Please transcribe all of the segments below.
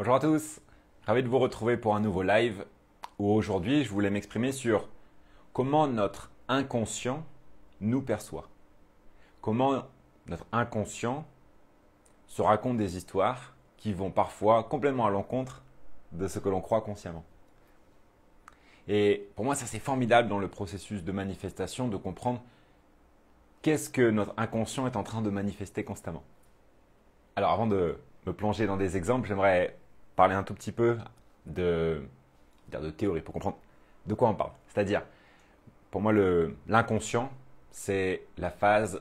Bonjour à tous, ravi de vous retrouver pour un nouveau live où aujourd'hui je voulais m'exprimer sur comment notre inconscient nous perçoit, comment notre inconscient se raconte des histoires qui vont parfois complètement à l'encontre de ce que l'on croit consciemment. Et pour moi ça c'est formidable dans le processus de manifestation de comprendre qu'est-ce que notre inconscient est en train de manifester constamment. Alors avant de me plonger dans des exemples, j'aimerais parler un tout petit peu de, de théorie pour comprendre de quoi on parle. C'est-à-dire, pour moi, l'inconscient, c'est la phase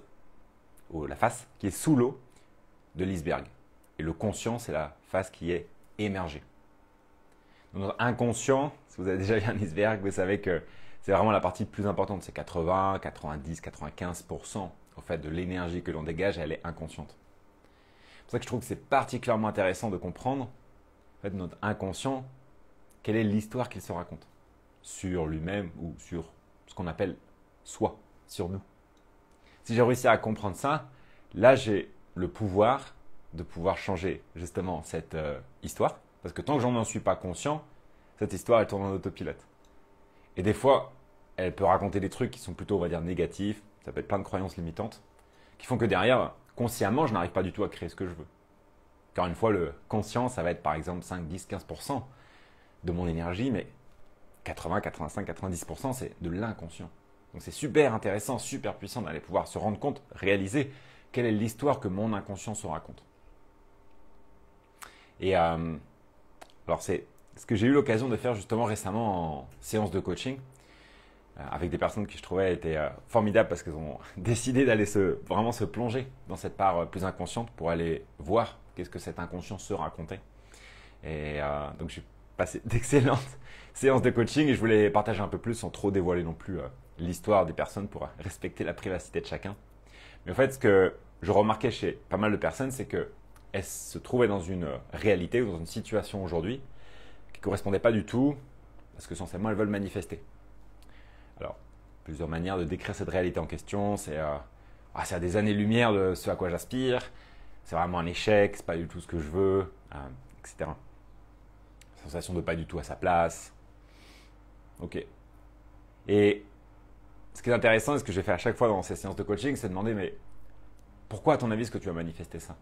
ou la face qui est sous l'eau de l'iceberg. Et le conscient, c'est la face qui est émergée. Donc, inconscient, si vous avez déjà vu un iceberg, vous savez que c'est vraiment la partie plus importante. C'est 80, 90, 95% au fait de l'énergie que l'on dégage, elle est inconsciente. C'est pour ça que je trouve que c'est particulièrement intéressant de comprendre en fait, notre inconscient, quelle est l'histoire qu'il se raconte sur lui-même ou sur ce qu'on appelle soi, sur nous. Si j'ai réussi à comprendre ça, là j'ai le pouvoir de pouvoir changer justement cette euh, histoire, parce que tant que j'en n'en suis pas conscient, cette histoire elle tourne en autopilote. Et des fois, elle peut raconter des trucs qui sont plutôt, on va dire, négatifs, ça peut être plein de croyances limitantes, qui font que derrière, consciemment, je n'arrive pas du tout à créer ce que je veux une fois, le conscient, ça va être par exemple 5, 10, 15% de mon énergie, mais 80, 85, 90%, c'est de l'inconscient. Donc c'est super intéressant, super puissant d'aller pouvoir se rendre compte, réaliser quelle est l'histoire que mon inconscient se raconte. Et euh, alors c'est ce que j'ai eu l'occasion de faire justement récemment en séance de coaching euh, avec des personnes qui je trouvais étaient euh, formidables parce qu'elles ont décidé d'aller se, vraiment se plonger dans cette part plus inconsciente pour aller voir qu'est-ce que cet inconscient se racontait. Et euh, donc j'ai passé d'excellentes séances de coaching et je voulais partager un peu plus sans trop dévoiler non plus euh, l'histoire des personnes pour euh, respecter la privacité de chacun. Mais en fait, ce que je remarquais chez pas mal de personnes, c'est que se trouvaient dans une réalité ou dans une situation aujourd'hui qui ne correspondait pas du tout à ce que essentiellement, elles veulent manifester. Alors, plusieurs manières de décrire cette réalité en question, c'est ah, à des années-lumière de ce à quoi j'aspire, c'est vraiment un échec, c'est pas du tout ce que je veux, euh, etc. Sensation de pas du tout à sa place. Ok. Et ce qui est intéressant, et ce que j'ai fait à chaque fois dans ces séances de coaching, c'est de demander mais pourquoi à ton avis est-ce que tu as manifesté ça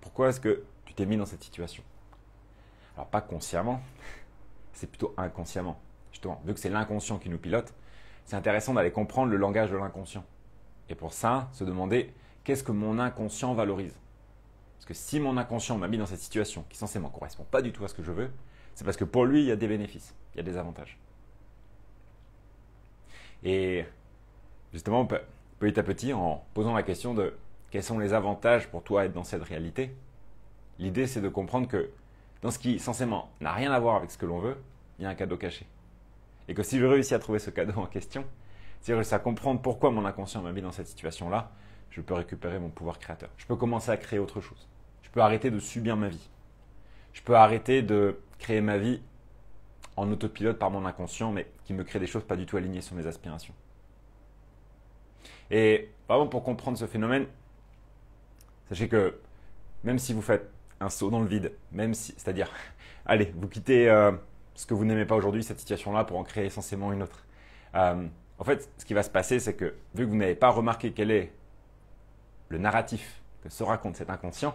Pourquoi est-ce que tu t'es mis dans cette situation Alors pas consciemment, c'est plutôt inconsciemment. Justement, vu que c'est l'inconscient qui nous pilote, c'est intéressant d'aller comprendre le langage de l'inconscient. Et pour ça, se demander qu'est-ce que mon inconscient valorise parce que si mon inconscient m'a mis dans cette situation qui censément ne correspond pas du tout à ce que je veux, c'est parce que pour lui, il y a des bénéfices, il y a des avantages. Et justement, petit à petit, en posant la question de quels sont les avantages pour toi d'être être dans cette réalité, l'idée c'est de comprendre que dans ce qui censément n'a rien à voir avec ce que l'on veut, il y a un cadeau caché. Et que si je réussis à trouver ce cadeau en question, si je réussis à comprendre pourquoi mon inconscient m'a mis dans cette situation-là, je peux récupérer mon pouvoir créateur. Je peux commencer à créer autre chose. Je peux arrêter de subir ma vie. Je peux arrêter de créer ma vie en autopilote par mon inconscient, mais qui me crée des choses pas du tout alignées sur mes aspirations. Et vraiment pour comprendre ce phénomène, sachez que même si vous faites un saut dans le vide, même si, c'est-à-dire, allez, vous quittez euh, ce que vous n'aimez pas aujourd'hui, cette situation-là, pour en créer essentiellement une autre. Euh, en fait, ce qui va se passer, c'est que vu que vous n'avez pas remarqué quelle est le narratif que se raconte cet inconscient,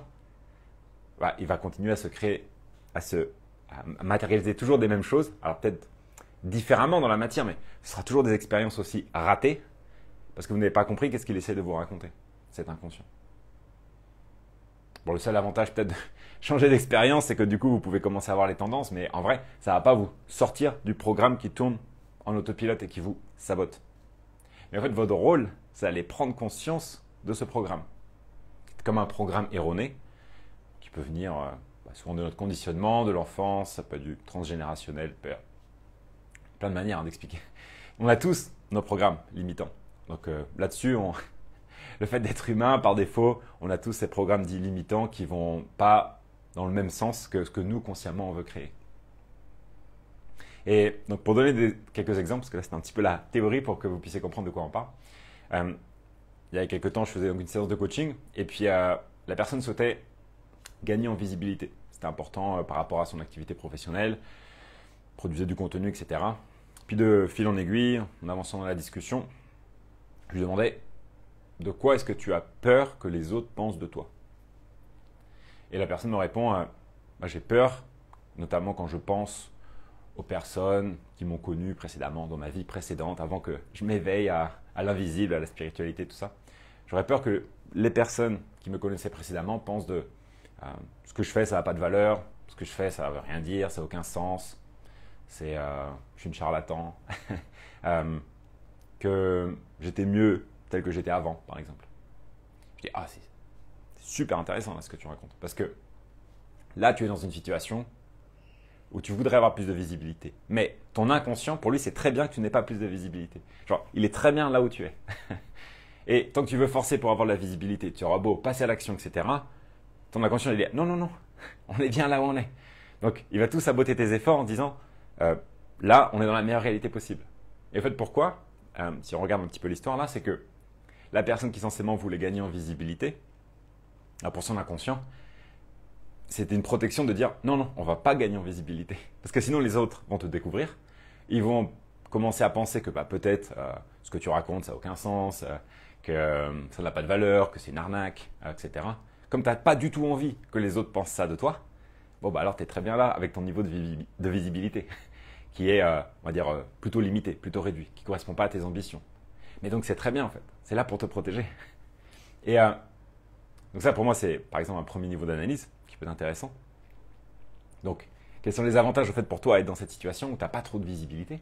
bah, il va continuer à se créer, à se matérialiser toujours des mêmes choses, alors peut-être différemment dans la matière, mais ce sera toujours des expériences aussi ratées, parce que vous n'avez pas compris qu'est-ce qu'il essaie de vous raconter, cet inconscient. Bon, le seul avantage peut-être de changer d'expérience, c'est que du coup, vous pouvez commencer à avoir les tendances, mais en vrai, ça ne va pas vous sortir du programme qui tourne en autopilote et qui vous sabote. Mais en fait, votre rôle, c'est d'aller prendre conscience de ce programme. Comme un programme erroné, qui peut venir euh, bah, souvent de notre conditionnement, de l'enfance, ça peut être du transgénérationnel, plein de manières hein, d'expliquer. On a tous nos programmes limitants. Donc euh, là-dessus, le fait d'être humain, par défaut, on a tous ces programmes dits limitants qui vont pas dans le même sens que ce que nous, consciemment, on veut créer. Et donc pour donner quelques exemples, parce que là c'est un petit peu la théorie pour que vous puissiez comprendre de quoi on parle, euh, il y a quelques temps, je faisais une séance de coaching et puis euh, la personne souhaitait gagner en visibilité. C'était important euh, par rapport à son activité professionnelle, produisait du contenu, etc. Puis de fil en aiguille, en avançant dans la discussion, je lui demandais de quoi est-ce que tu as peur que les autres pensent de toi Et la personne me répond euh, bah, j'ai peur, notamment quand je pense aux personnes qui m'ont connu précédemment, dans ma vie précédente, avant que je m'éveille à l'invisible, à la spiritualité, tout ça. J'aurais peur que les personnes qui me connaissaient précédemment pensent de euh, ce que je fais, ça n'a pas de valeur, ce que je fais, ça ne veut rien dire, ça n'a aucun sens, c'est, euh, je suis une charlatan, euh, que j'étais mieux tel que j'étais avant, par exemple. Je dis, ah, c'est super intéressant ce que tu racontes, parce que là, tu es dans une situation où tu voudrais avoir plus de visibilité. Mais ton inconscient, pour lui, c'est très bien que tu n'aies pas plus de visibilité. Genre, il est très bien là où tu es. Et tant que tu veux forcer pour avoir la visibilité, tu auras beau passer à l'action, etc. Ton inconscient, il dit non, non, non, on est bien là où on est. Donc, il va tout saboter tes efforts en disant euh, là, on est dans la meilleure réalité possible. Et en fait, pourquoi euh, Si on regarde un petit peu l'histoire là, c'est que la personne qui censément voulait gagner en visibilité, pour son inconscient, c'était une protection de dire non, non, on va pas gagner en visibilité. Parce que sinon, les autres vont te découvrir. Ils vont commencer à penser que bah, peut-être euh, ce que tu racontes, ça n'a aucun sens que euh, ça n'a pas de valeur, que c'est une arnaque, euh, etc. Comme tu n'as pas du tout envie que les autres pensent ça de toi, bon, bah alors tu es très bien là avec ton niveau de, visibilité, qui est, euh, on va dire, plutôt limité, plutôt réduit, qui ne correspond pas à tes ambitions. Mais donc c'est très bien en fait, c'est là pour te protéger. Et donc ça pour moi c'est par exemple un premier niveau d'analyse qui peut être intéressant. Donc quels sont les avantages en fait pour toi à être dans cette situation où tu n'as pas trop de visibilité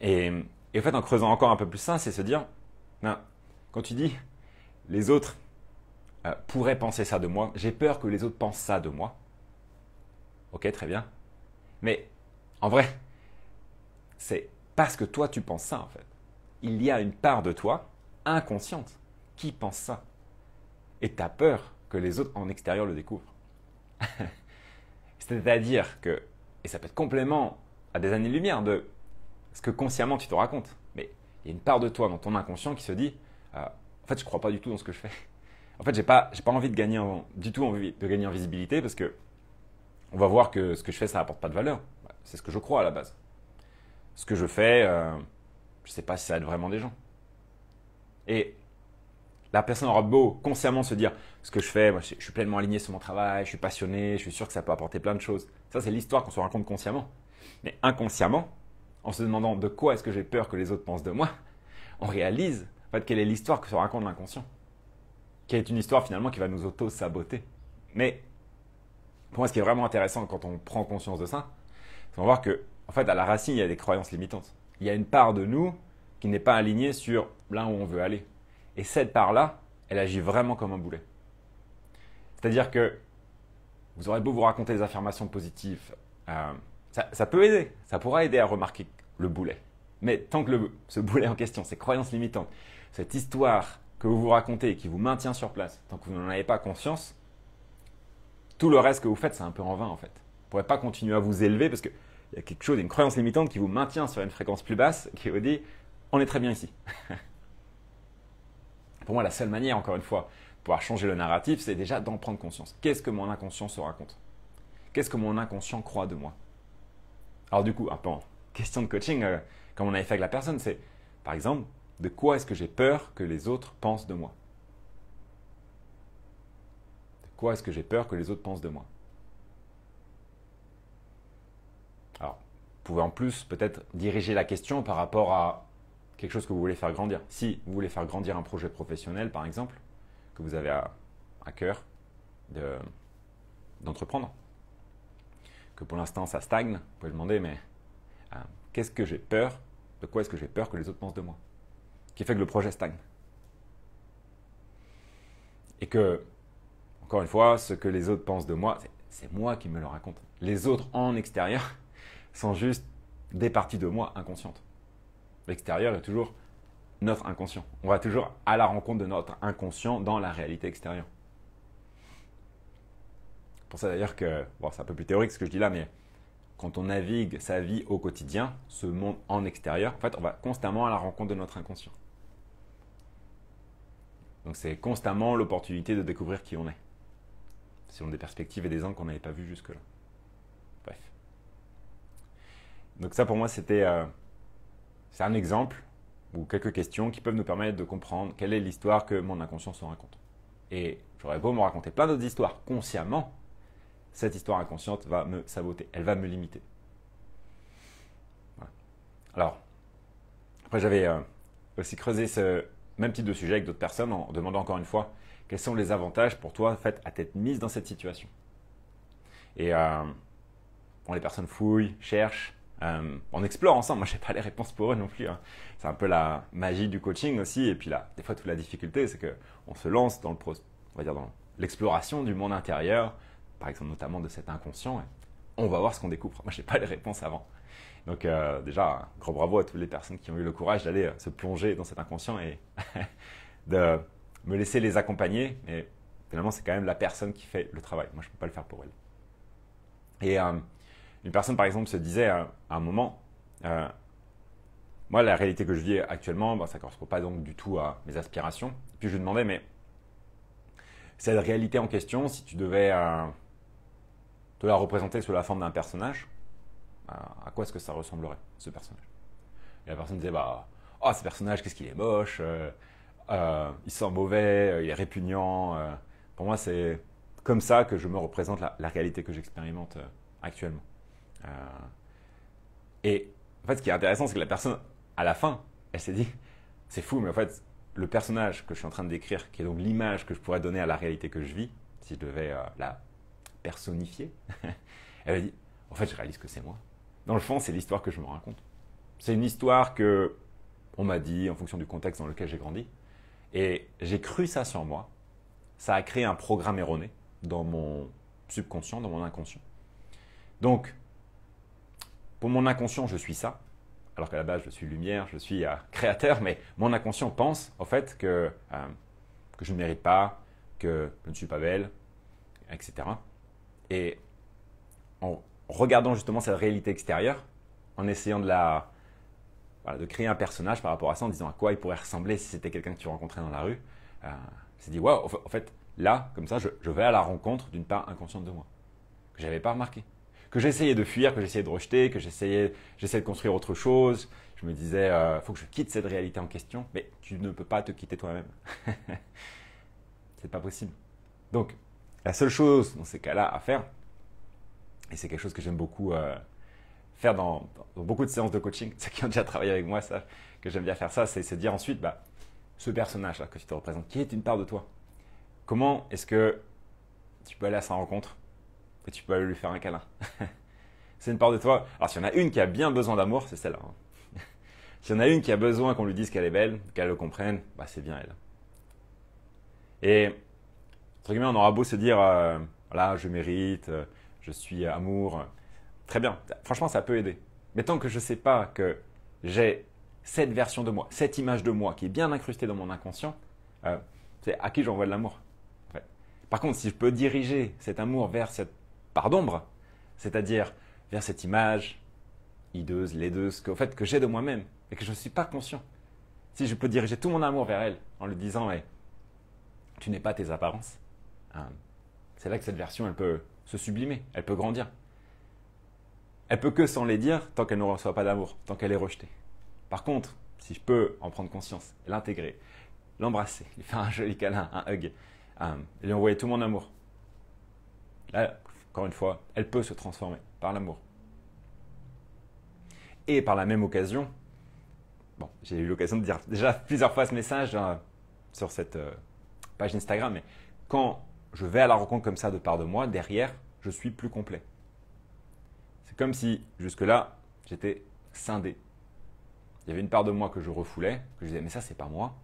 et, en fait en creusant encore un peu plus ça, c'est se dire, non, quand tu dis les autres euh, pourraient penser ça de moi, j'ai peur que les autres pensent ça de moi. Ok, très bien. Mais en vrai, c'est parce que toi tu penses ça en fait. Il y a une part de toi inconsciente qui pense ça. Et tu as peur que les autres en extérieur le découvrent. C'est-à-dire que, et ça peut être complément à des années-lumière de ce que consciemment tu te racontes, mais il y a une part de toi dans ton inconscient qui se dit en fait, je crois pas du tout dans ce que je fais. En fait, j'ai pas, j'ai pas envie de gagner en, du tout envie de gagner en visibilité parce que on va voir que ce que je fais, ça n'apporte pas de valeur. C'est ce que je crois à la base. Ce que je fais, euh, je sais pas si ça aide vraiment des gens. Et la personne aura beau consciemment se dire ce que je fais, moi, je suis pleinement aligné sur mon travail, je suis passionné, je suis sûr que ça peut apporter plein de choses. Ça, c'est l'histoire qu'on se raconte consciemment. Mais inconsciemment, en se demandant de quoi est-ce que j'ai peur que les autres pensent de moi, on réalise en fait, quelle est l'histoire que se raconte l'inconscient Qui est une histoire finalement qui va nous auto-saboter. Mais pour moi, ce qui est vraiment intéressant quand on prend conscience de ça, c'est de voir que, en fait, à la racine, il y a des croyances limitantes. Il y a une part de nous qui n'est pas alignée sur là où on veut aller. Et cette part-là, elle agit vraiment comme un boulet. C'est-à-dire que vous aurez beau vous raconter des affirmations positives, euh, ça, peut aider, ça pourra aider à remarquer le boulet. Mais tant que ce boulet en question, ces croyances limitantes, cette histoire que vous vous racontez et qui vous maintient sur place, tant que vous n'en avez pas conscience, tout le reste que vous faites, c'est un peu en vain en fait. Vous ne pourrez pas continuer à vous élever parce qu'il y a quelque chose, une croyance limitante qui vous maintient sur une fréquence plus basse, qui vous dit on est très bien ici. Pour moi, la seule manière, encore une fois, de pouvoir changer le narratif, c'est déjà d'en prendre conscience. Qu'est-ce que mon inconscient se raconte Qu'est-ce que mon inconscient croit de moi Alors du coup, un peu en question de coaching, euh, comme on avait fait avec la personne, c'est par exemple, de quoi est-ce que j'ai peur que les autres pensent de moi De quoi est-ce que j'ai peur que les autres pensent de moi Alors, vous pouvez en plus peut-être diriger la question par rapport à quelque chose que vous voulez faire grandir. Si vous voulez faire grandir un projet professionnel, par exemple, que vous avez à, cœur d'entreprendre, que pour l'instant ça stagne, vous pouvez demander, mais euh, qu'est-ce que j'ai peur De quoi est-ce que j'ai peur que les autres pensent de moi qui fait que le projet stagne. Et que, encore une fois, ce que les autres pensent de moi, c'est moi qui me le raconte. Les autres en extérieur sont juste des parties de moi inconscientes. L'extérieur est toujours notre inconscient. On va toujours à la rencontre de notre inconscient dans la réalité extérieure. C'est Pour ça d'ailleurs que, bon, c'est un peu plus théorique ce que je dis là, mais quand on navigue sa vie au quotidien, ce monde en extérieur, en fait, on va constamment à la rencontre de notre inconscient. Donc c'est constamment l'opportunité de découvrir qui on est, selon des perspectives et des angles qu'on n'avait pas vus jusque-là. Bref. Donc ça pour moi c'était euh, c'est un exemple ou quelques questions qui peuvent nous permettre de comprendre quelle est l'histoire que mon inconscient se raconte. Et j'aurais beau me raconter plein d'autres histoires consciemment, cette histoire inconsciente va me saboter, elle va me limiter. Alors, après j'avais euh, aussi creusé ce, même type de sujet avec d'autres personnes en demandant encore une fois quels sont les avantages pour toi fait, à t'être mise dans cette situation. Et euh, les personnes fouillent, cherchent, euh, on explore ensemble. Moi, je n'ai pas les réponses pour eux non plus. Hein. C'est un peu la magie du coaching aussi. Et puis là, des fois, toute la difficulté, c'est qu'on se lance dans le on va dire dans l'exploration du monde intérieur, par exemple notamment de cet inconscient. on va voir ce qu'on découvre. Moi, je n'ai pas les réponses avant. Donc euh, déjà, gros bravo à toutes les personnes qui ont eu le courage d'aller euh, se plonger dans cet inconscient et de me laisser les accompagner. Mais finalement, c'est quand même la personne qui fait le travail. Moi, je ne peux pas le faire pour elle. Et euh, une personne, par exemple, se disait à un moment, moi, la réalité que je vis actuellement, bah, ça ne correspond pas donc du tout à mes aspirations. puis je lui demandais, mais cette réalité en question, si tu devais te la représenter sous la forme d'un personnage, à, quoi est-ce que ça ressemblerait, ce personnage Et la personne disait, bah, oh, ce personnage, qu'est-ce qu'il est moche, euh, euh, il sent mauvais, euh, il est répugnant. pour moi, c'est comme ça que je me représente la, réalité que j'expérimente actuellement. et en fait, ce qui est intéressant, c'est que la personne, à la fin, elle s'est dit, c'est fou, mais en fait, le personnage que je suis en train de décrire, qui est donc l'image que je pourrais donner à la réalité que je vis, si je devais la personnifier, elle a dit, en fait, je réalise que c'est moi. Dans le fond, c'est l'histoire que je me raconte. C'est une histoire que on m'a dit en fonction du contexte dans lequel j'ai grandi. Et j'ai cru ça sur moi. Ça a créé un programme erroné dans mon subconscient, dans mon inconscient. Donc, pour mon inconscient, je suis ça. Alors qu'à la base, je suis lumière, je suis créateur, mais mon inconscient pense au fait que, euh, que je ne mérite pas, que je ne suis pas belle, etc. Et en regardant justement cette réalité extérieure, en essayant de la de créer un personnage par rapport à ça, en disant à quoi il pourrait ressembler si c'était quelqu'un que tu rencontrais dans la rue. Euh, c'est dit, waouh, en fait, là, comme ça, je, vais à la rencontre d'une part inconsciente de moi, que j'avais pas remarqué, que j'essayais de fuir, que j'essayais de rejeter, que j'essayais, j'essayais de construire autre chose. Je me disais, euh, faut que je quitte cette réalité en question, mais tu ne peux pas te quitter toi-même. c'est pas possible. Donc, la seule chose dans ces cas-là à faire, et c'est quelque chose que j'aime beaucoup euh, faire dans, beaucoup de séances de coaching. Ceux qui ont déjà travaillé avec moi savent que j'aime bien faire ça, c'est dire ensuite, bah, ce personnage-là que tu te représentes, qui est une part de toi Comment est-ce que tu peux aller à sa rencontre et tu peux aller lui faire un câlin C'est une part de toi. Alors s'il y en a une qui a bien besoin d'amour, c'est celle-là. Hein. s'il y en a une qui a besoin qu'on lui dise qu'elle est belle, qu'elle le comprenne, bah, c'est bien elle. Et entre on aura beau se dire, euh, là je mérite, euh, je suis amour. Très bien, franchement, ça peut aider. Mais tant que je ne sais pas que j'ai cette version de moi, cette image de moi qui est bien incrustée dans mon inconscient, euh, c'est à qui j'envoie de l'amour. Par contre, si je peux diriger cet amour vers cette part d'ombre, c'est-à-dire vers cette image hideuse, laideuse, que, au fait, que j'ai de moi-même et que je ne suis pas conscient, si je peux diriger tout mon amour vers elle en lui disant hey, eh, Tu n'es pas tes apparences, hein. c'est là que cette version, elle peut se sublimer, elle peut grandir. Elle peut que s'en les dire tant qu'elle ne reçoit pas d'amour, tant qu'elle est rejetée. Par contre, si je peux en prendre conscience, l'intégrer, l'embrasser, lui faire un joli câlin, un hug, lui envoyer tout mon amour, là, encore une fois, elle peut se transformer par l'amour. Et par la même occasion, bon, j'ai eu l'occasion de dire déjà plusieurs fois ce message hein, sur cette euh, page Instagram, mais quand je vais à la rencontre comme ça de part de moi, derrière, je suis plus complet. C'est comme si jusque-là, j'étais scindé. Il y avait une part de moi que je refoulais, que je disais, mais ça, c'est pas moi.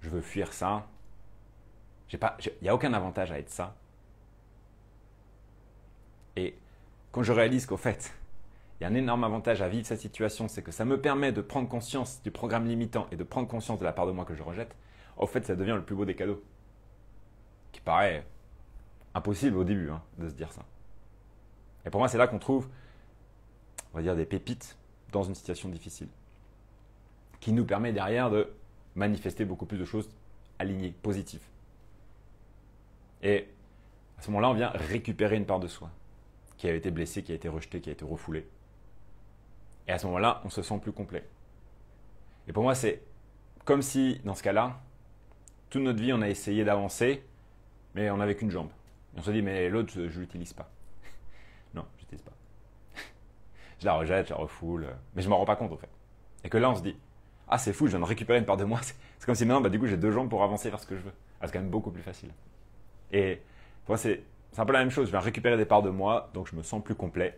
Je veux fuir ça. Il n'y a aucun avantage à être ça. Et quand je réalise qu'au fait, il y a un énorme avantage à vivre cette situation, c'est que ça me permet de prendre conscience du programme limitant et de prendre conscience de la part de moi que je rejette, au fait, ça devient le plus beau des cadeaux qui paraît impossible au début hein, de se dire ça. Et pour moi, c'est là qu'on trouve, on va dire, des pépites dans une situation difficile, qui nous permet derrière de manifester beaucoup plus de choses alignées, positives. Et à ce moment-là, on vient récupérer une part de soi, qui a été blessée, qui a été rejetée, qui a été refoulée. Et à ce moment-là, on se sent plus complet. Et pour moi, c'est comme si, dans ce cas-là, toute notre vie, on a essayé d'avancer mais on n'avait qu'une jambe. on se dit, mais l'autre, je, ne l'utilise pas. non, je l'utilise pas. je la rejette, je la refoule, mais je m'en rends pas compte en fait. Et que là, on se dit, ah, c'est fou, je viens de récupérer une part de moi. C'est comme si maintenant, bah, du coup, j'ai deux jambes pour avancer vers ce que je veux. Ah, c'est quand même beaucoup plus facile. Et pour moi, c'est un peu la même chose. Je viens récupérer des parts de moi, donc je me sens plus complet.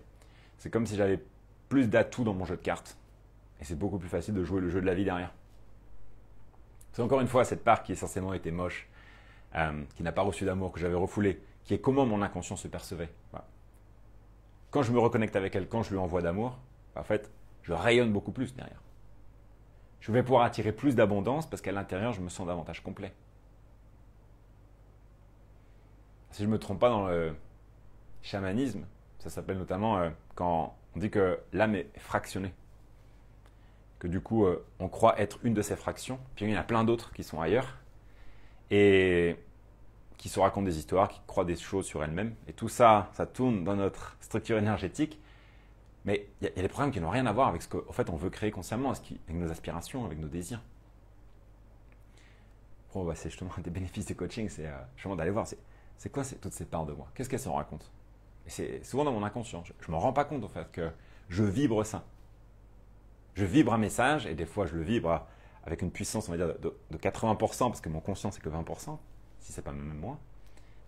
C'est comme si j'avais plus d'atouts dans mon jeu de cartes. Et c'est beaucoup plus facile de jouer le jeu de la vie derrière. C'est encore une fois cette part qui est censément était moche, euh, qui n'a pas reçu d'amour, que j'avais refoulé, qui est comment mon inconscient se percevait. Quand je me reconnecte avec elle, quand je lui envoie d'amour, en fait, je rayonne beaucoup plus derrière. Je vais pouvoir attirer plus d'abondance parce qu'à l'intérieur, je me sens davantage complet. Si je ne me trompe pas dans le chamanisme, ça s'appelle notamment euh, quand on dit que l'âme est fractionnée. Que du coup, euh, on croit être une de ces fractions, puis il y en a plein d'autres qui sont ailleurs et qui se racontent des histoires, qui croient des choses sur elles-mêmes. Et tout ça, ça tourne dans notre structure énergétique. Mais il y, a des problèmes qui n'ont rien à voir avec ce qu'en fait on veut créer consciemment, avec nos aspirations, avec nos désirs. Bon, bah, c'est justement un des bénéfices du coaching, c'est euh, justement d'aller voir c'est quoi toutes ces parts de moi Qu'est-ce qu'elles se racontent Et c'est souvent dans mon inconscient. Je ne m'en rends pas compte en fait que je vibre ça. Je vibre un message et des fois je le vibre avec une puissance, on va dire, de, 80%, parce que mon conscience, c'est que 20%, si c'est pas même moi.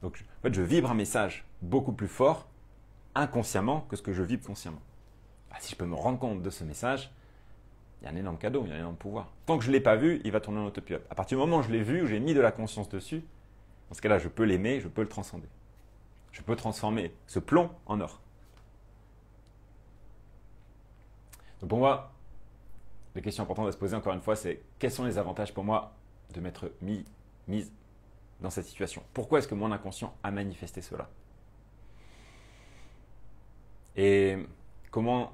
Donc, en fait, je vibre un message beaucoup plus fort inconsciemment que ce que je vibre consciemment. Bah, si je peux me rendre compte de ce message, il y a un énorme cadeau, il y a un énorme pouvoir. Tant que je ne l'ai pas vu, il va tourner en autopilote. À partir du moment où je l'ai vu, où j'ai mis de la conscience dessus, dans ce cas-là, je peux l'aimer, je peux le transcender. Je peux transformer ce plomb en or. Donc pour moi, la question importante à se poser encore une fois, c'est quels sont les avantages pour moi de m'être mis, mise dans cette situation Pourquoi est-ce que mon inconscient a manifesté cela Et comment,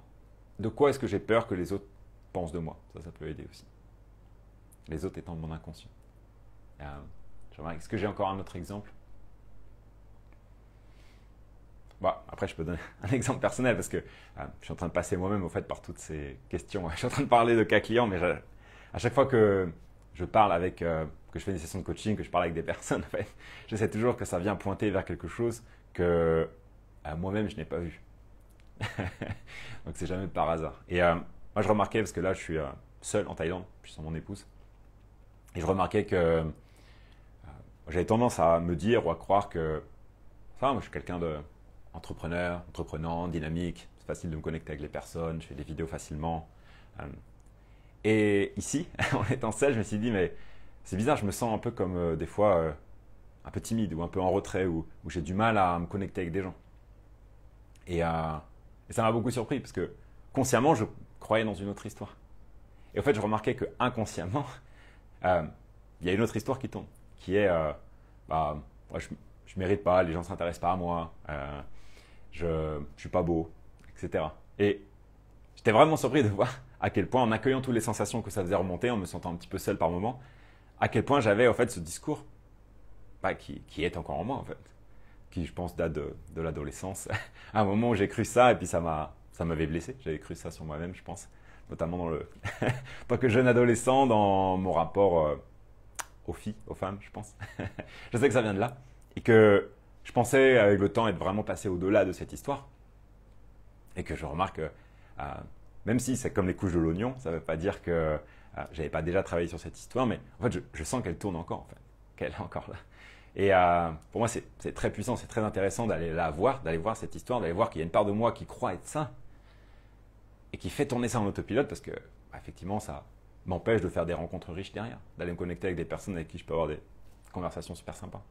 de quoi est-ce que j'ai peur que les autres pensent de moi Ça, ça peut aider aussi. Les autres étant mon inconscient. Euh, est-ce que j'ai encore un autre exemple Après, je peux donner un exemple personnel parce que ah, je suis en train de passer moi-même au fait par toutes ces questions. Je suis en train de parler de cas clients, mais à chaque fois que je parle avec, euh, que je fais des sessions de coaching, que je parle avec des personnes, en fait, j'essaie toujours que ça vient pointer vers quelque chose que à moi-même je n'ai pas vu. Donc c'est jamais par hasard. Et euh, moi, je remarquais parce que là, je suis euh, seul en Thaïlande, je suis sans mon épouse, et je remarquais que j'avais tendance à me dire ou à croire que ça, moi, je suis quelqu'un de entrepreneur, entreprenant, dynamique, c'est facile de me connecter avec les personnes, je fais des vidéos facilement. Euh, et ici, en étant seul, je me suis dit, mais c'est bizarre, je me sens un peu comme euh, des fois euh, un peu timide ou un peu en retrait, ou, j'ai du mal à me connecter avec des gens. Et, ça m'a beaucoup surpris, parce que consciemment, je croyais dans une autre histoire. Et en fait, je remarquais que inconsciemment, il y a une autre histoire qui tombe, qui est, bah, je, ne mérite pas, les gens ne s'intéressent pas à moi, je ne suis pas beau, etc. Et j'étais vraiment surpris de voir à quel point, en accueillant toutes les sensations que ça faisait remonter, en me sentant un petit peu seul par moment, à quel point j'avais en fait ce discours pas bah, qui, est encore en moi en fait, qui je pense date de, l'adolescence, à un moment où j'ai cru ça et puis ça m'avait blessé, j'avais cru ça sur moi-même je pense, notamment dans le tant que jeune adolescent dans mon rapport euh, aux filles, aux femmes je pense. je sais que ça vient de là et que je pensais avec le temps être vraiment passé au-delà de cette histoire. Et que je remarque, euh, même si c'est comme les couches de l'oignon, ça ne veut pas dire que euh, j'avais pas déjà travaillé sur cette histoire, mais en fait, je, sens qu'elle tourne encore, qu'elle est encore là. Et euh, pour moi, c'est très puissant, c'est très intéressant d'aller la voir, d'aller voir cette histoire, d'aller voir qu'il y a une part de moi qui croit être ça et qui fait tourner ça en autopilote parce que, bah, effectivement, ça m'empêche de faire des rencontres riches derrière, d'aller me connecter avec des personnes avec qui je peux avoir des conversations super sympas.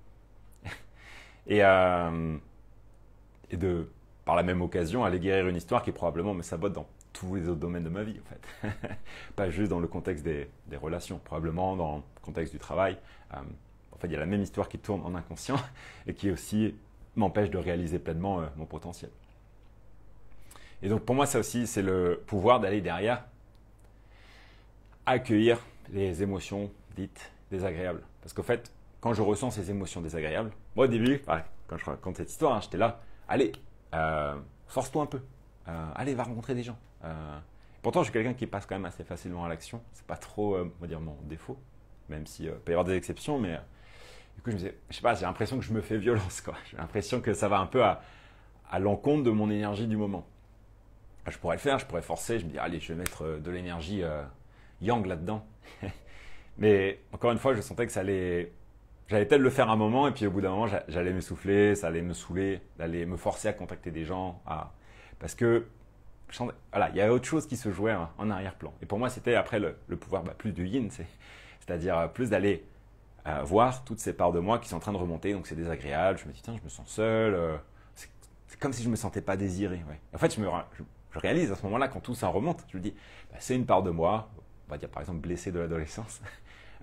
Et, euh, et de, par la même occasion, aller guérir une histoire qui probablement me sabote dans tous les autres domaines de ma vie, en fait. pas juste dans le contexte des, relations, probablement dans le contexte du travail. Euh, en fait, il y a la même histoire qui tourne en inconscient et qui aussi m'empêche de réaliser pleinement euh, mon potentiel. Et donc pour moi, ça aussi, c'est le pouvoir d'aller derrière, accueillir les émotions dites désagréables. Parce qu'en fait, quand je ressens ces émotions désagréables, moi au début, quand je raconte cette histoire, hein, j'étais là, allez, euh, force-toi un peu, euh, allez, va rencontrer des gens. Euh. pourtant, je suis quelqu'un qui passe quand même assez facilement à l'action, c'est pas trop, on va dire, mon défaut, même si peut y avoir des exceptions, mais du coup, je me disais, je sais pas, j'ai l'impression que je me fais violence, quoi. J'ai l'impression que ça va un peu à, à l'encontre de mon énergie du moment. Je pourrais le faire, je pourrais forcer, je me dis, allez, je vais mettre de l'énergie yang là-dedans. mais encore une fois, je sentais que ça allait J'allais peut-être le faire un moment, et puis au bout d'un moment, j'allais m'essouffler, ça allait me saouler, d'aller me forcer à contacter des gens. À... Parce que, voilà, il y avait autre chose qui se jouait hein, en arrière-plan. Et pour moi, c'était après le, pouvoir bah, plus du yin, c'est-à-dire euh, plus d'aller euh, voir toutes ces parts de moi qui sont en train de remonter, donc c'est désagréable. Je me dis, tiens, je me sens seul. Euh, c'est comme si je ne me sentais pas désiré. En fait, je, me, réalise à ce moment-là, quand tout ça remonte, je me dis, bah, c'est une part de moi, on va dire par exemple blessée de l'adolescence,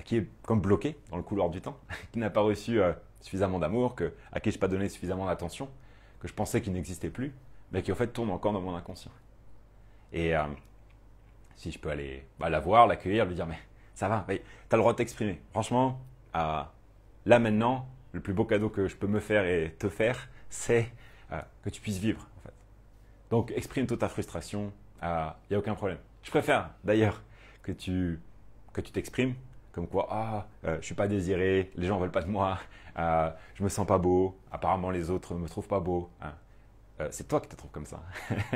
Bah, qui est comme bloqué dans le couloir du temps, qui n'a pas reçu euh, suffisamment d'amour, que, à qui je n'ai pas donné suffisamment d'attention, que je pensais qu'il n'existait plus, mais qui en fait tourne encore dans mon inconscient. Et euh, si je peux aller bah, la voir, l'accueillir, lui dire mais ça va, tu as le droit de t'exprimer. Franchement, euh, là maintenant, le plus beau cadeau que je peux me faire et te faire, c'est que tu puisses vivre. En fait. Donc exprime toute ta frustration, il n'y a aucun problème. Je préfère d'ailleurs que tu que tu t'exprimes comme quoi ah euh, je suis pas désiré, les gens veulent pas de moi, euh, je me sens pas beau, apparemment les autres me trouvent pas beau. Hein. Euh, c'est toi qui te trouves comme ça.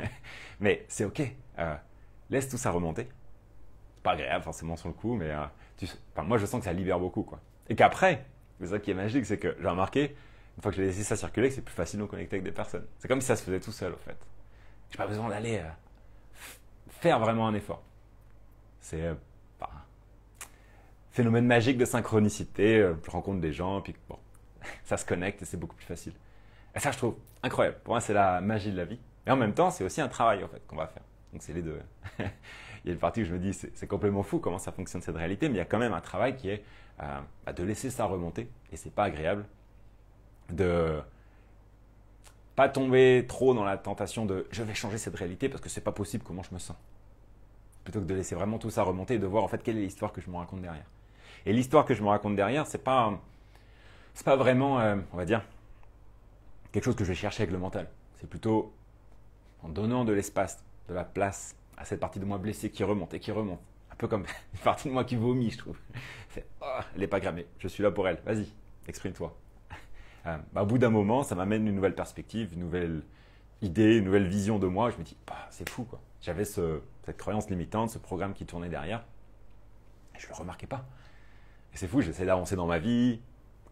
mais c'est ok. Euh, laisse tout ça remonter. Pas agréable forcément sur le coup, mais tu, moi je sens que ça libère beaucoup quoi. Et qu'après, c'est ça qui est magique, c'est que j'ai remarqué une fois que j'ai laissé ça circuler, que c'est plus facile de connecter avec des personnes. C'est comme si ça se faisait tout seul au fait. J'ai pas besoin d'aller faire vraiment un effort. C'est phénomène magique de synchronicité. Je euh, rencontre des gens, puis bon, ça se connecte et c'est beaucoup plus facile. Et ça, je trouve incroyable. Pour moi, c'est la magie de la vie. mais en même temps, c'est aussi un travail en fait qu'on va faire. Donc c'est les deux. il y a une partie où je me dis, c'est complètement fou comment ça fonctionne cette réalité, mais il y a quand même un travail qui est euh, bah, de laisser ça remonter, et c'est pas agréable, de pas tomber trop dans la tentation de je vais changer cette réalité parce que c'est pas possible comment je me sens. Plutôt que de laisser vraiment tout ça remonter et de voir en fait quelle est l'histoire que je me raconte derrière. Et l'histoire que je me raconte derrière, c'est pas, pas vraiment, euh, on va dire, quelque chose que je cherchais avec le mental. C'est plutôt en donnant de l'espace, de la place à cette partie de moi blessée qui remonte et qui remonte. Un peu comme une partie de moi qui vomit, je trouve. Oh, elle n'est pas grammée, je suis là pour elle. Vas-y, exprime-toi. Euh, bah, au bout d'un moment, ça m'amène une nouvelle perspective, une nouvelle idée, une nouvelle vision de moi. Je me dis, bah, c'est fou quoi. J'avais cette croyance limitante, ce programme qui tournait derrière. je ne le remarquais pas c'est fou, j'essaie d'avancer dans ma vie,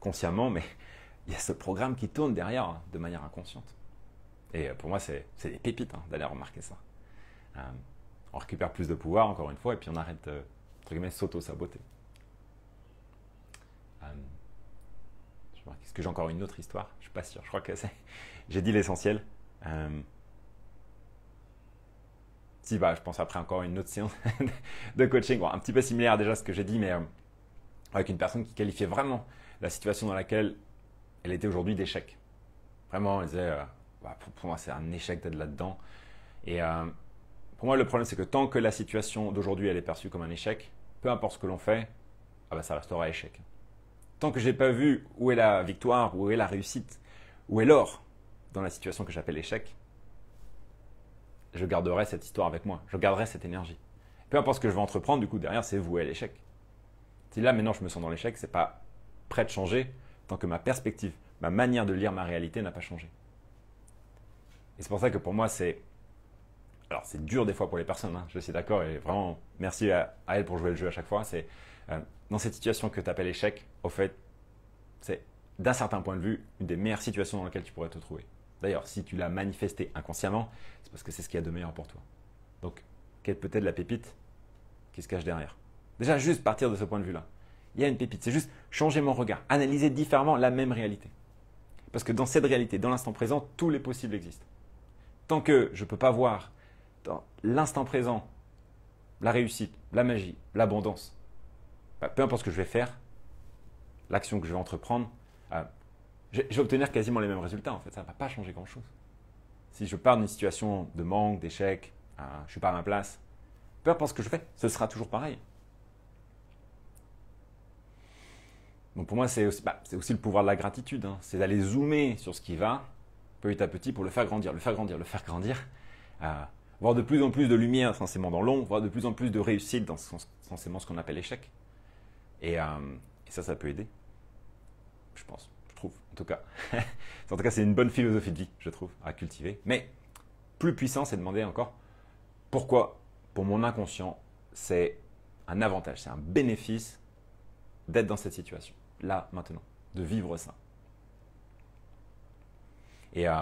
consciemment, mais il y a ce programme qui tourne derrière hein, de manière inconsciente. Et euh, pour moi, c'est des pépites hein, d'aller remarquer ça. Euh, on récupère plus de pouvoir, encore une fois, et puis on arrête de euh, s'auto-saboter. Est-ce que j'ai encore une autre histoire Je suis pas sûr, je crois que j'ai dit l'essentiel. si, bah, je pense après encore une autre séance de coaching, un petit peu similaire déjà à ce que j'ai dit, mais avec une personne qui qualifiait vraiment la situation dans laquelle elle était aujourd'hui d'échec. Vraiment, elle disait, euh, bah, pour, moi, c'est un échec d'être là-dedans. Et euh, pour moi, le problème, c'est que tant que la situation d'aujourd'hui, elle est perçue comme un échec, peu importe ce que l'on fait, ah bah, ça restera échec. Tant que j'ai pas vu où est la victoire, où est la réussite, où est l'or dans la situation que j'appelle échec, je garderai cette histoire avec moi, je garderai cette énergie. Peu importe ce que je vais entreprendre, du coup, derrière, c'est voué à l'échec. Si là maintenant je me sens dans l'échec, c'est pas prêt de changer tant que ma perspective, ma manière de lire ma réalité n'a pas changé. Et c'est pour ça que pour moi c'est alors c'est dur des fois pour les personnes, hein, je suis d'accord, et vraiment merci à, elle pour jouer le jeu à chaque fois, c'est euh, dans cette situation que tu appelles échec, au fait, c'est d'un certain point de vue une des meilleures situations dans lesquelles tu pourrais te trouver. D'ailleurs, si tu l'as manifesté inconsciemment, c'est parce que c'est ce qu'il y a de meilleur pour toi. Donc, quelle peut être la pépite qui se cache derrière Déjà, juste partir de ce point de vue-là. Il y a une pépite. C'est juste changer mon regard, analyser différemment la même réalité. Parce que dans cette réalité, dans l'instant présent, tous les possibles existent. Tant que je ne peux pas voir dans l'instant présent la réussite, la magie, l'abondance, bah, peu importe ce que je vais faire, l'action que je vais entreprendre, euh, je vais obtenir quasiment les mêmes résultats en fait. Ça ne va pas changer grand-chose. Si je pars d'une situation de manque, d'échec, euh, je ne suis pas à ma place, peu importe ce que je fais, ce sera toujours pareil. Donc pour moi, bah, c'est aussi, le pouvoir de la gratitude. Hein. C'est d'aller zoomer sur ce qui va, petit à petit, pour le faire grandir, le faire grandir, le faire grandir. Euh, voir de plus en plus de lumière, censément dans l'ombre, voir de plus en plus de réussite dans ce qu'on appelle l'échec. Et, euh, et, ça, ça peut aider. Je pense, je trouve, en tout cas. en tout cas, c'est une bonne philosophie de vie, je trouve, à cultiver. Mais plus puissant, c'est de demander encore pourquoi, pour mon inconscient, c'est un avantage, c'est un bénéfice d'être dans cette situation là, maintenant, de vivre ça. Et euh,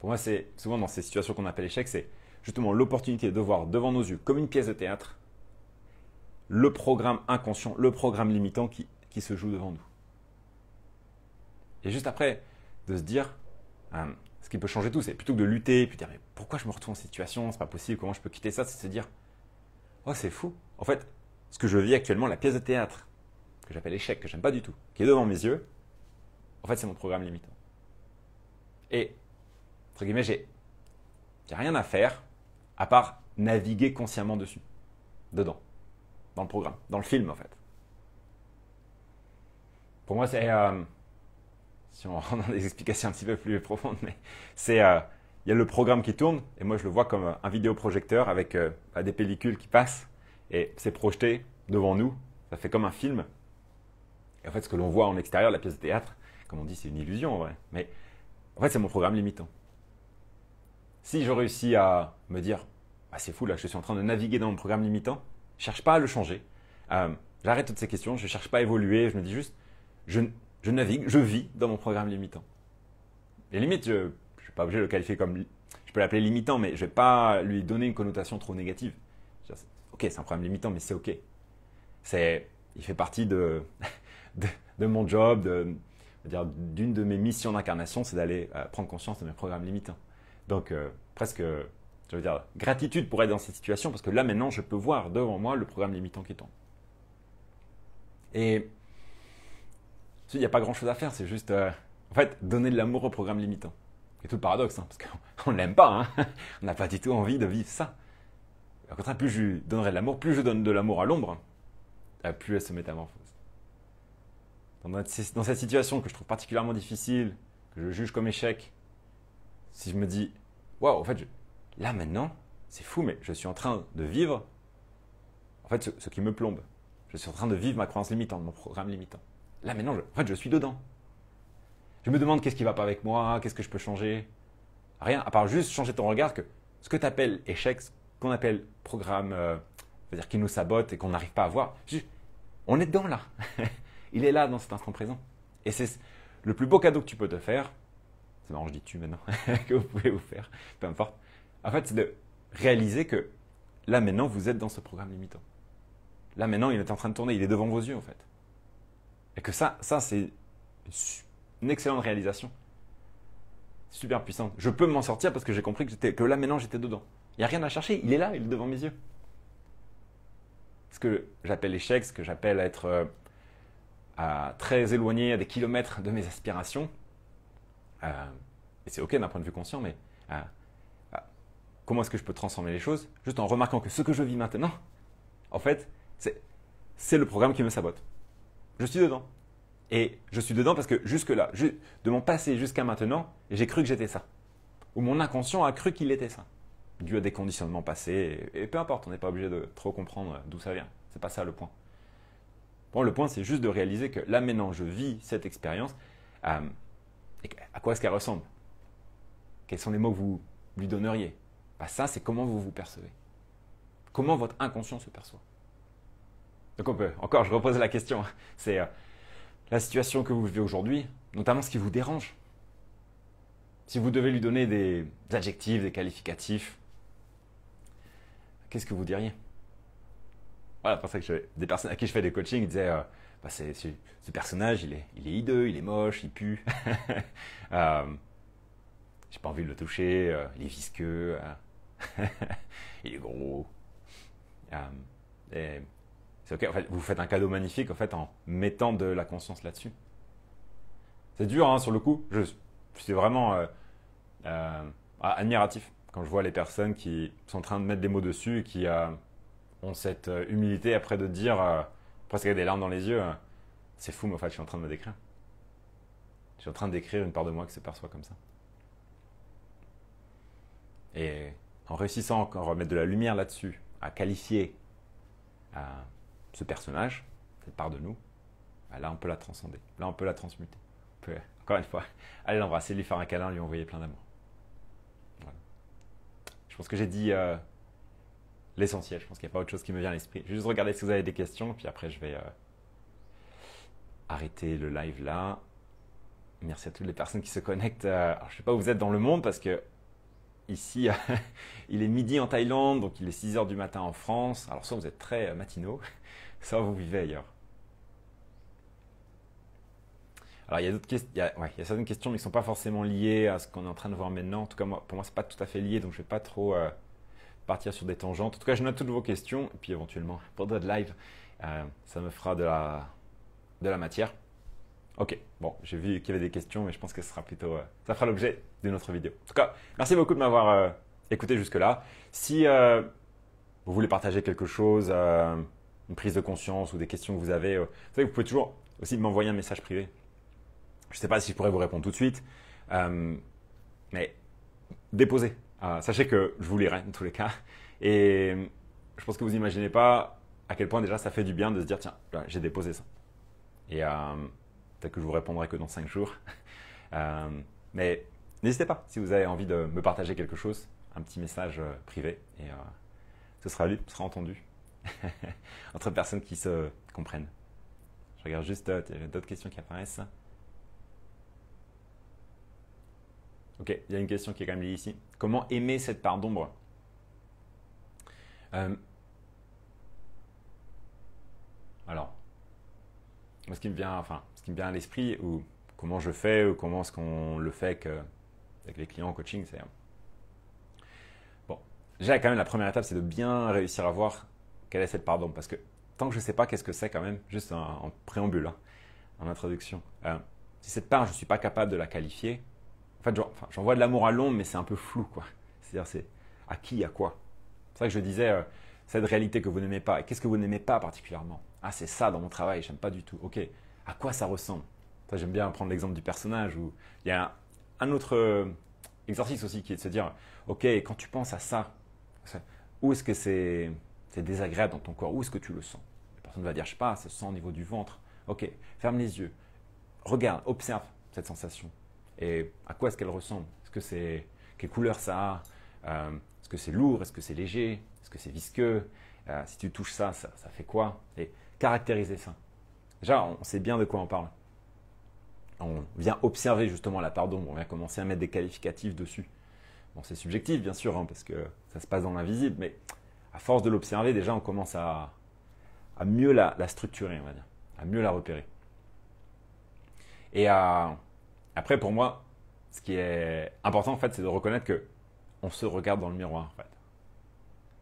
pour moi, c'est souvent dans ces situations qu'on appelle échec, c'est justement l'opportunité de voir devant nos yeux, comme une pièce de théâtre, le programme inconscient, le programme limitant qui, qui se joue devant nous. Et juste après, de se dire, euh, ce qui peut changer tout, c'est plutôt que de lutter, puis de dire, mais pourquoi je me retrouve en situation, c'est pas possible, comment je peux quitter ça, c'est de se dire, oh c'est fou. En fait, ce que je vis actuellement, la pièce de théâtre que j'appelle échec, que j'aime pas du tout, qui est devant mes yeux, en fait, c'est mon programme limitant. Et, entre guillemets, j'ai rien à faire à part naviguer consciemment dessus, dedans, dans le programme, dans le film, en fait. Pour moi, c'est. Euh, si on rentre dans des explications un petit peu plus profondes, mais c'est. Euh, il y a le programme qui tourne, et moi, je le vois comme un vidéoprojecteur avec euh, bah, des pellicules qui passent, et c'est projeté devant nous. Ça fait comme un film en fait, ce que l'on voit en extérieur, la pièce de théâtre, comme on dit, c'est une illusion en vrai. Mais en fait, c'est mon programme limitant. Si je réussis à me dire, ah, c'est fou là, je suis en train de naviguer dans mon programme limitant, je cherche pas à le changer. Euh, j'arrête toutes ces questions, je cherche pas à évoluer, je me dis juste, je, je navigue, je vis dans mon programme limitant. Les limites, je ne suis pas obligé de le qualifier comme. Je peux l'appeler limitant, mais je ne vais pas lui donner une connotation trop négative. ok, c'est un programme limitant, mais c'est ok. C'est, il fait partie de de, mon job, d'une de, mes missions d'incarnation, c'est d'aller euh, prendre conscience de mes programmes limitants. Donc, euh, presque, je veux dire, gratitude pour être dans cette situation, parce que là, maintenant, je peux voir devant moi le programme limitant qui est en. Et il n'y a pas grand-chose à faire, c'est juste, euh, en fait, donner de l'amour au programme limitant. C'est tout le paradoxe, hein, parce qu'on ne l'aime pas, hein. on n'a pas du tout envie de vivre ça. Au contraire, plus je donnerai de l'amour, plus je donne de l'amour à l'ombre, plus elle se métamorphose dans, cette situation que je trouve particulièrement difficile, que je juge comme échec, si je me dis, waouh, en fait, là maintenant, c'est fou, mais je suis en train de vivre, en fait, ce, qui me plombe. Je suis en train de vivre ma croyance limitante, mon programme limitant. Là maintenant, en fait, je suis dedans. Je me demande qu'est-ce qui ne va pas avec moi, qu'est-ce que je peux changer. Rien, à part juste changer ton regard que ce que tu appelles échec, ce qu'on appelle programme, euh, c'est-à-dire qui nous sabote et qu'on n'arrive pas à voir, on est dedans là. Il est là dans cet instant présent. Et c'est le plus beau cadeau que tu peux te faire. C'est marrant, je dis tu maintenant, que vous pouvez vous faire, peu importe. En fait, c'est de réaliser que là maintenant, vous êtes dans ce programme limitant. Là maintenant, il est en train de tourner, il est devant vos yeux en fait. Et que ça, ça c'est une excellente réalisation. Super puissante. Je peux m'en sortir parce que j'ai compris que, que là maintenant, j'étais dedans. Il n'y a rien à chercher, il est là, il est devant mes yeux. Ce que j'appelle échec, ce que j'appelle être euh, très éloigné à des kilomètres de mes aspirations. Euh, et c'est ok d'un point de vue conscient, mais euh, euh, comment est-ce que je peux transformer les choses Juste en remarquant que ce que je vis maintenant, en fait, c'est le programme qui me sabote. Je suis dedans. Et je suis dedans parce que jusque-là, de mon passé jusqu'à maintenant, j'ai cru que j'étais ça. Ou mon inconscient a cru qu'il était ça. Dû à des conditionnements passés, et peu importe, on n'est pas obligé de trop comprendre d'où ça vient. C'est pas ça le point. Bon, le point, c'est juste de réaliser que là maintenant, je vis cette expérience. Euh, à quoi est-ce qu'elle ressemble Quels sont les mots que vous lui donneriez bah, Ça, c'est comment vous vous percevez. Comment votre inconscient se perçoit. Donc on peut, encore, je repose la question. Hein. C'est euh, la situation que vous vivez aujourd'hui, notamment ce qui vous dérange. Si vous devez lui donner des adjectifs, des qualificatifs, qu'est-ce que vous diriez voilà, pour ça que je, des personnes à qui je fais des coachings, ils disaient, euh, bah, ce personnage, il est, il est hideux, il est moche, il pue. euh, j'ai pas envie de le toucher, euh, il est visqueux, euh, il est gros. c'est vous faites un cadeau magnifique en fait en mettant de la conscience là-dessus. C'est dur hein, sur le coup. Je, vraiment admiratif quand je vois les personnes qui sont en train de mettre des mots dessus et qui, ont cette euh, humilité après de dire, euh, presque avec des larmes dans les yeux, hein, c'est fou, mais en fait, je suis en train de me décrire. Je suis en train de décrire une part de moi qui se perçoit comme ça. Et en réussissant encore à de la lumière là-dessus, à qualifier euh, ce personnage, cette part de nous, bah, là, on peut la transcender. Là, on peut la transmuter. On peut, encore une fois, aller l'embrasser, lui faire un câlin, lui envoyer plein d'amour. Je pense que j'ai dit l'essentiel. Je pense qu'il n'y a pas autre chose qui me vient à l'esprit. Je vais juste regarder si vous avez des questions, puis après je vais euh, arrêter le live là. Merci à toutes les personnes qui se connectent. Euh, je ne sais pas où vous êtes dans le monde parce que ici, il est midi en Thaïlande, donc il est 6 h du matin en France. Alors, soit vous êtes très euh, matinaux, soit vous vivez ailleurs. Alors, il y a, d'autres questions, il y a, certaines questions, mais qui ne sont pas forcément liées à ce qu'on est en train de voir maintenant. En tout cas, pour moi, ce n'est pas tout à fait lié, donc je ne vais pas trop partir sur des tangentes. En tout cas, je note toutes vos questions et puis éventuellement pour d'autres lives, euh, ça me fera de la, de la matière. Ok, bon, j'ai vu qu'il y avait des questions, mais je pense que ce sera plutôt, euh, ça fera l'objet d'une autre vidéo. En tout cas, merci beaucoup de m'avoir euh, écouté jusque-là. Si vous voulez partager quelque chose, une prise de conscience ou des questions que vous avez, vous savez, vous pouvez toujours aussi m'envoyer un message privé. Je ne sais pas si je pourrais vous répondre tout de suite, mais déposez, ah, sachez que je vous lirai, dans tous les cas. Et euh, je pense que vous n'imaginez pas à quel point déjà ça fait du bien de se dire tiens, j'ai déposé ça. Et euh, peut-être que je vous répondrai que dans 5 jours. Euh, mais n'hésitez pas si vous avez envie de me partager quelque chose, un petit message privé, et ce sera lu, ce sera entendu entre personnes qui se comprennent. Je regarde juste, d'autres questions qui apparaissent. Ok, il y a une question qui est quand même liée ici. Comment aimer cette part d'ombre euh, Alors, ce qui me vient, enfin, ce qui me vient à l'esprit, ou comment je fais, ou comment est-ce qu'on le fait avec les clients en coaching, c'est euh, bon. Déjà, quand même, la première étape, c'est de bien réussir à voir quelle est cette part d'ombre, parce que tant que je ne sais pas qu'est-ce que c'est, quand même, juste en, préambule, hein, en introduction. Euh, si cette part, je ne suis pas capable de la qualifier, fait, j'envoie de l'amour à l'ombre, mais c'est un peu flou, quoi. C'est-à-dire, c'est à qui, à quoi C'est ça que je disais, euh, cette réalité que vous n'aimez pas. Qu'est-ce que vous n'aimez pas particulièrement Ah, c'est ça dans mon travail, j'aime pas du tout. Ok, à quoi ça ressemble j'aime bien prendre l'exemple du personnage où il y a un, autre euh, exercice aussi qui est de se dire, ok, quand tu penses à ça, où est-ce que c'est désagréable dans ton corps Où est-ce que tu le sens La personne va dire, je sais pas, ça se sent au niveau du ventre. Ok, ferme les yeux, regarde, observe cette sensation et à quoi est-ce qu'elle ressemble Est-ce que c'est quelle couleur ça a euh, Est-ce que c'est lourd Est-ce que c'est léger Est-ce que c'est visqueux euh, Si tu touches ça, ça, fait quoi Et caractériser ça. Déjà, on sait bien de quoi on parle. On vient observer justement la Pardon, On vient commencer à mettre des qualificatifs dessus. Bon, c'est subjectif bien sûr, hein, parce que ça se passe dans l'invisible, mais à force de l'observer, déjà, on commence à, mieux la, la, structurer, on va dire, à mieux la repérer. Et à après, pour moi, ce qui est important, en fait, c'est de reconnaître que on se regarde dans le miroir, en fait.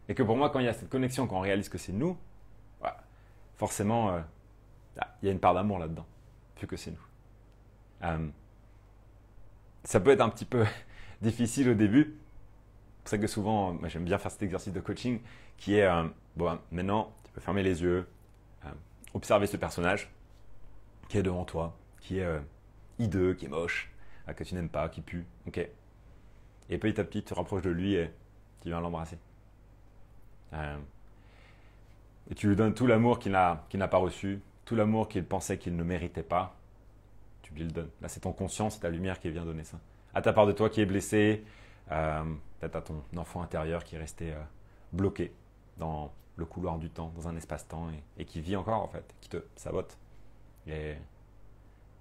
Et que pour moi, quand il y a cette connexion, quand on réalise que c'est nous, bah, forcément, euh, bah, il y a une part d'amour là-dedans, vu que c'est nous. Euh, ça peut être un petit peu difficile au début. C'est pour ça que souvent, moi, j'aime bien faire cet exercice de coaching qui est, euh, bon, maintenant, tu peux fermer les yeux, observer ce personnage qui est devant toi, qui est hideux, qui est moche, que tu n'aimes pas, qui pue, ok. Et petit à petit, tu te rapproches de lui et tu viens l'embrasser. Euh, et tu lui donnes tout l'amour qu'il n'a pas reçu, tout l'amour qu'il pensait qu'il ne méritait pas. Tu lui le donnes. Là, c'est ton conscience, ta lumière qui vient donner ça. À ta part de toi qui est blessée, euh, peut-être à ton enfant intérieur qui est resté euh, bloqué dans le couloir du temps, dans un espace-temps, et, qui vit encore en fait, qui te sabote. Et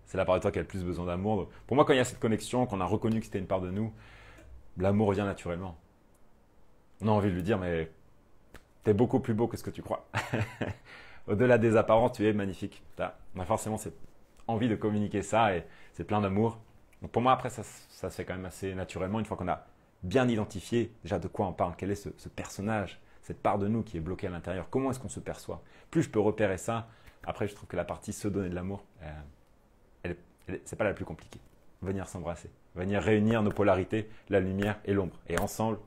c'est la part de toi qui a le plus besoin d'amour. Pour moi, quand il y a cette connexion, qu'on a reconnu que c'était une part de nous, l'amour vient naturellement. On a envie de lui dire, mais t'es beaucoup plus beau que ce que tu crois. Au-delà des apparences, tu es magnifique. On a forcément cette envie de communiquer ça et c'est plein d'amour. Donc pour moi, après, ça, ça, se fait quand même assez naturellement une fois qu'on a bien identifié déjà de quoi on parle, quel est ce, personnage, cette part de nous qui est bloquée à l'intérieur, comment est-ce qu'on se perçoit. Plus je peux repérer ça, après, je trouve que la partie se donner de l'amour, euh, c'est pas la plus compliquée. Venir s'embrasser, venir réunir nos polarités, la lumière et l'ombre, et ensemble,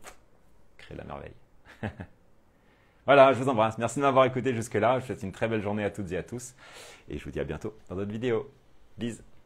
créer la merveille. voilà, je vous embrasse. Merci de m'avoir écouté jusque-là. Je vous souhaite une très belle journée à toutes et à tous. Et je vous dis à bientôt dans d'autres vidéos. Bisous.